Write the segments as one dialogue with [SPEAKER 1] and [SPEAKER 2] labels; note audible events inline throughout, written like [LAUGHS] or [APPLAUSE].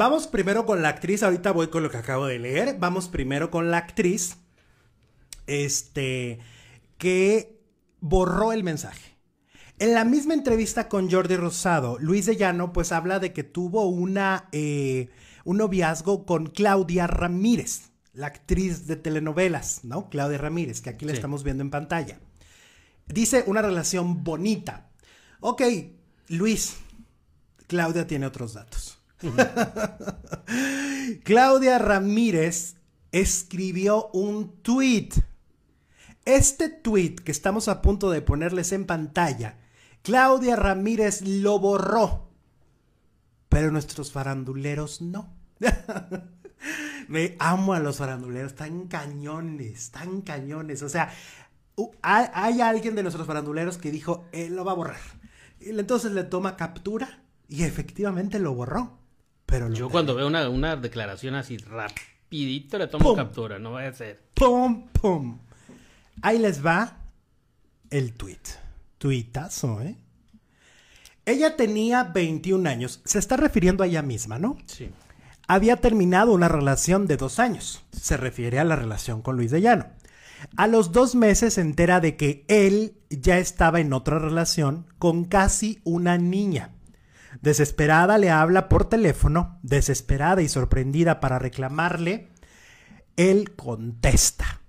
[SPEAKER 1] Vamos primero con la actriz, ahorita voy con lo que acabo de leer. Vamos primero con la actriz, este, que borró el mensaje. En la misma entrevista con Jordi Rosado, Luis de Llano pues habla de que tuvo una, eh, un noviazgo con Claudia Ramírez, la actriz de telenovelas, ¿no? Claudia Ramírez, que aquí la estamos viendo en pantalla. Dice una relación bonita. Ok, Luis, Claudia tiene otros datos. [LAUGHS] Claudia Ramírez escribió un tweet. Este tweet que estamos a punto de ponerles en pantalla, Claudia Ramírez lo borró, pero nuestros faranduleros no. [LAUGHS] Me amo a los faranduleros, Están cañones, están cañones. O sea, hay alguien de nuestros faranduleros que dijo, él lo va a borrar. Entonces le toma captura y efectivamente lo borró. Pero Yo
[SPEAKER 2] cuando veo una, declaración así rapidito le tomo captura, no vaya a ser.
[SPEAKER 1] ¡Pum, pum! Ahí les va el tweet. Tuitazo, ¿eh? Ella tenía 21 años. Se está refiriendo a ella misma, ¿no? Sí. Había terminado una relación de dos años. Se refiere a la relación con Luis de Llano. A los dos meses se entera de que él ya estaba en otra relación con casi una niña. Desesperada le habla por teléfono, desesperada y sorprendida para reclamarle. Él contesta.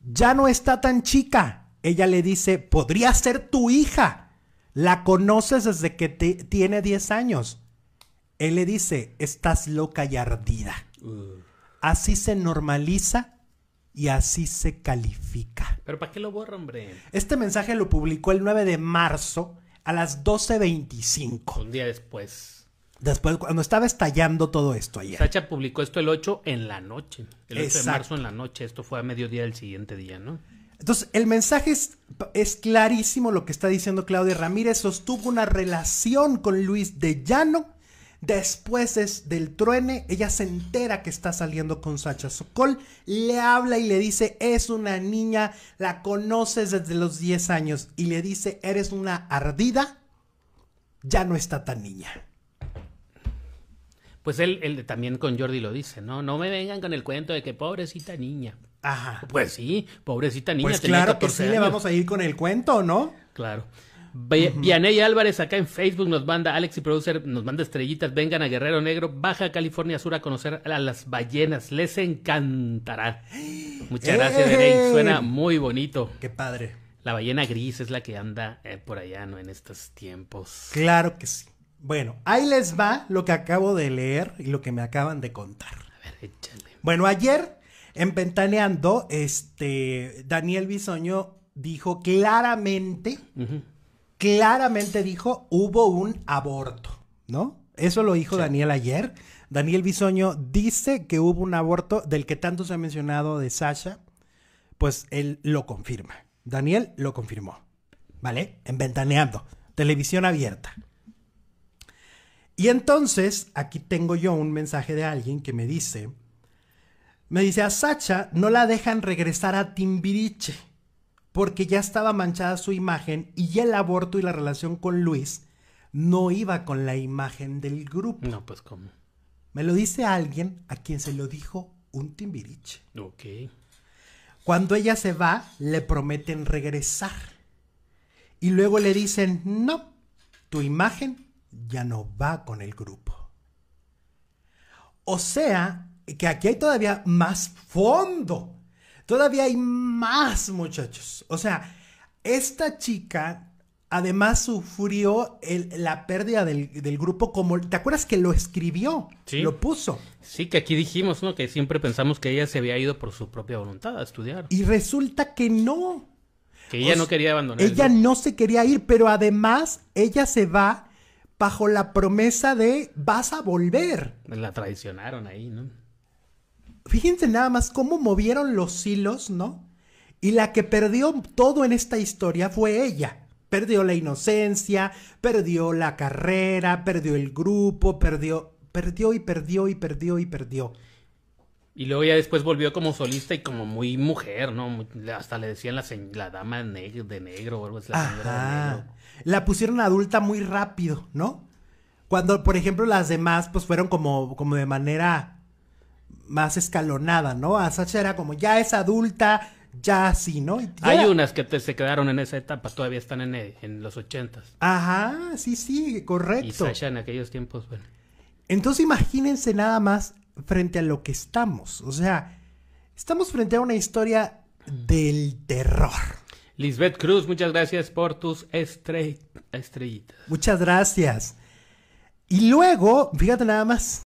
[SPEAKER 1] Ya no está tan chica. Ella le dice, podría ser tu hija. La conoces desde que tiene 10 años. Él le dice, estás loca y ardida. Así se normaliza y así se califica.
[SPEAKER 2] Pero ¿para qué lo borra, hombre?
[SPEAKER 1] Este mensaje lo publicó el 9 de marzo a las 12.25. Un
[SPEAKER 2] día después.
[SPEAKER 1] Después, cuando estaba estallando todo esto ayer.
[SPEAKER 2] Sacha publicó esto el 8 en la noche. El 8 de marzo en la noche. Esto fue a mediodía del siguiente día, ¿no?
[SPEAKER 1] Entonces, el mensaje es, es, clarísimo lo que está diciendo Claudia Ramírez. Sostuvo una relación con Luis de Llano Después del truene, ella se entera que está saliendo con Sacha Sokol, le habla y le dice, es una niña, la conoces desde los 10 años, y le dice, eres una ardida, ya no está tan niña.
[SPEAKER 2] Pues él, también con Jordi lo dice, ¿no? No me vengan con el cuento de que pobrecita niña. Ajá. Pues sí, pobrecita niña. Pues claro que sí le vamos a ir
[SPEAKER 1] con el cuento, ¿no?
[SPEAKER 2] Claro. Vianey Álvarez acá en Facebook nos manda, Alex y Producer nos manda estrellitas, vengan a Guerrero Negro, Baja California Sur a conocer a las ballenas, les encantará. Muchas gracias, Vianey, suena muy bonito. Qué padre. La ballena gris es la que anda eh, por allá, ¿no? En estos tiempos.
[SPEAKER 1] Claro que sí. Bueno, ahí les va lo que acabo de leer y lo que me acaban de contar. A ver, échale. Bueno, ayer en Ventaneando, este, Daniel Bisoño dijo claramente claramente dijo hubo un aborto, ¿no? Eso lo dijo Daniel ayer. Daniel Bisoño dice que hubo un aborto del que tanto se ha mencionado de Sasha, pues él lo confirma. Daniel lo confirmó, ¿vale? Enventaneando, televisión abierta. Y entonces, aquí tengo yo un mensaje de alguien que me dice, me dice, a Sacha no la dejan regresar a Timbiriche porque ya estaba manchada su imagen y ya el aborto y la relación con Luis no iba con la imagen del grupo. No, pues cómo. Me lo dice alguien a quien se lo dijo un timbiriche. Ok. Cuando ella se va, le prometen regresar. Y luego le dicen, no, tu imagen ya no va con el grupo. O sea, que aquí hay todavía más fondo Todavía hay más muchachos. O sea, esta chica además sufrió la pérdida del, grupo como... ¿Te acuerdas que lo escribió? Sí. Lo puso.
[SPEAKER 2] Sí, que aquí dijimos, ¿no? Que siempre pensamos que ella se había ido por su propia voluntad a estudiar.
[SPEAKER 1] Y resulta que no.
[SPEAKER 2] Que ella no quería abandonar. Ella
[SPEAKER 1] no se quería ir, pero además ella se va bajo la promesa de vas a volver.
[SPEAKER 2] La traicionaron ahí, ¿no?
[SPEAKER 1] Fíjense nada más cómo movieron los hilos, ¿no? Y la que perdió todo en esta historia fue ella. Perdió la inocencia, perdió la carrera, perdió el grupo, perdió, perdió y perdió y perdió y perdió.
[SPEAKER 2] Y luego ya después volvió como solista y como muy mujer, ¿no? hasta le decían la, dama de negro, o algo así. La, De
[SPEAKER 1] negro. la pusieron adulta muy rápido, ¿no? Cuando, por ejemplo, las demás pues fueron como, como de manera más escalonada, ¿no? A Sasha era como ya es adulta, ya así, ¿no? Hay
[SPEAKER 2] unas que se quedaron en esa etapa, todavía están en, eh, en los ochentas.
[SPEAKER 1] Ajá, sí, sí, correcto. Y Sasha en aquellos tiempos, bueno. Entonces imagínense nada más frente a lo que estamos. O sea, estamos frente a una historia del terror.
[SPEAKER 2] Lisbeth Cruz, muchas gracias por tus estrellitas.
[SPEAKER 1] Muchas gracias. Y luego, fíjate nada más,